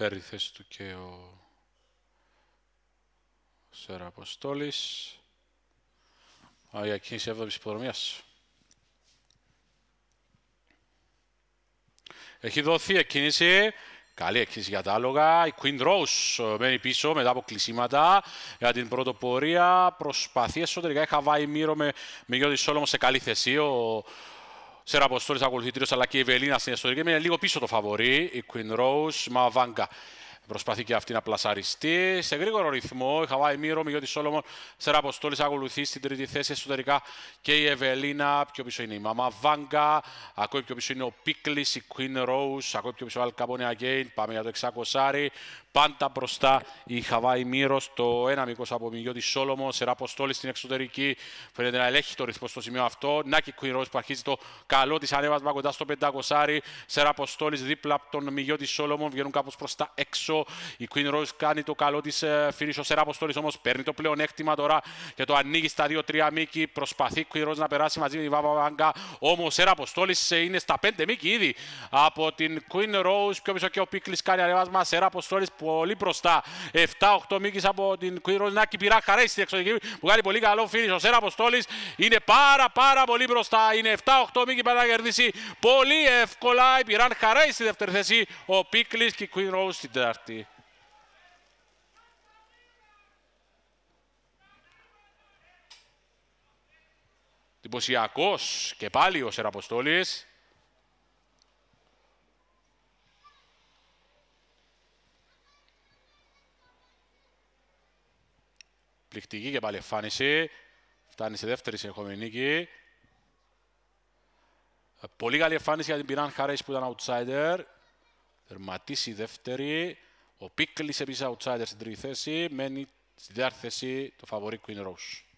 παίρνει θέση του και ο Αποστόλης. αγια Άγια κίνηση η υποδρομίας. Έχει δοθεί εκκίνηση. Καλή εκκίνηση για τα άλογα. Η Queen Rose μένει πίσω μετά από κλεισίματα για την πρωτοπορία. Προσπαθεί εσωτερικά. είχα βάει Μύρο με Γιώδη Σόλωμο σε καλή θέση. Ο Σέρα Αποστόλης ακολουθεί αλλά και η Ευελίνα στην ιστορική Είναι λίγο πίσω το φαβορή η Queen Rose. Μαβάγκα Προσπαθεί και αυτή να πλασαριστεί. Σε γρήγορο ρυθμό η Χαβάη Μύρο, Μιγιώτη Σόλομον, Σέρα Αποστόλης ακολουθεί στην τρίτη θέση εσωτερικά και η Ευελίνα. Πιο πίσω είναι η Μαμά Βάγκα. Ακόμη πιο πίσω είναι ο Πίκλης, η Queen Rose. Ακόμη πιο πίσω ο Αλκαμπόνε Αγκέιν. Πάμε για το εξακοσάρι. Πάντα μπροστά η Χαβάη Μύρο. Το ένα μήκος από Μιγιώτη Σόλομον, Σέρα Αποστόλης στην εξωτερική. Φαίνεται να ελέγχει το ρυθμό στο σημείο αυτό. Να και η Queen Rose που αρχίζει το καλό της ανέβασμα κοντά στο πεντακοσάρι. Σέρα Αποστόλης δίπλα από τον Μιγιώτη Σόλομον. Βγαίνουν κάπως προς τα έξω. Η Queen Rose κάνει το καλό της ε, φίλης ο αποστόλης όμως παίρνει το πλεονέκτημα τώρα και το ανοίγει στα 2-3 μήκη. Προσπαθεί Queen Rose να περάσει μαζί με τη Βάβα Βάγκα. Όμως ο Σεραποστόλη ε, είναι στα 5 μήκη ήδη από την Queen Rose. Πιο πίσω και ο Πίκλης κάνει ανεβάσμα. Σεραποστόλη πολύ μπροστά. 7-8 μήκη από την Queen Rose. Να κυπηρά χαρέσει στην εξωτική που κάνει πολύ καλό φίλης ο Σεραποστόλη. Είναι πάρα πάρα πολύ μπροστά. Είναι 7-8 μήκη πρέπει κερδίσει πολύ εύκολα. Η Πυράν χαράει στη δεύτερη θέση. Ο Πίκλης και η Queen Rose στην τέταρτη safety. και πάλι ο Σεραποστόλης. Πληκτική και πάλι εμφάνιση. Φτάνει σε δεύτερη συνεχόμενη νίκη. Πολύ καλή εμφάνιση για την Πιράν χάρη που ήταν outsider. η δεύτερη. Ο Πίκλης επίσης outsider στην τρίτη θέση, μένει στη τέταρτη θέση το φαβορή Queen Rose.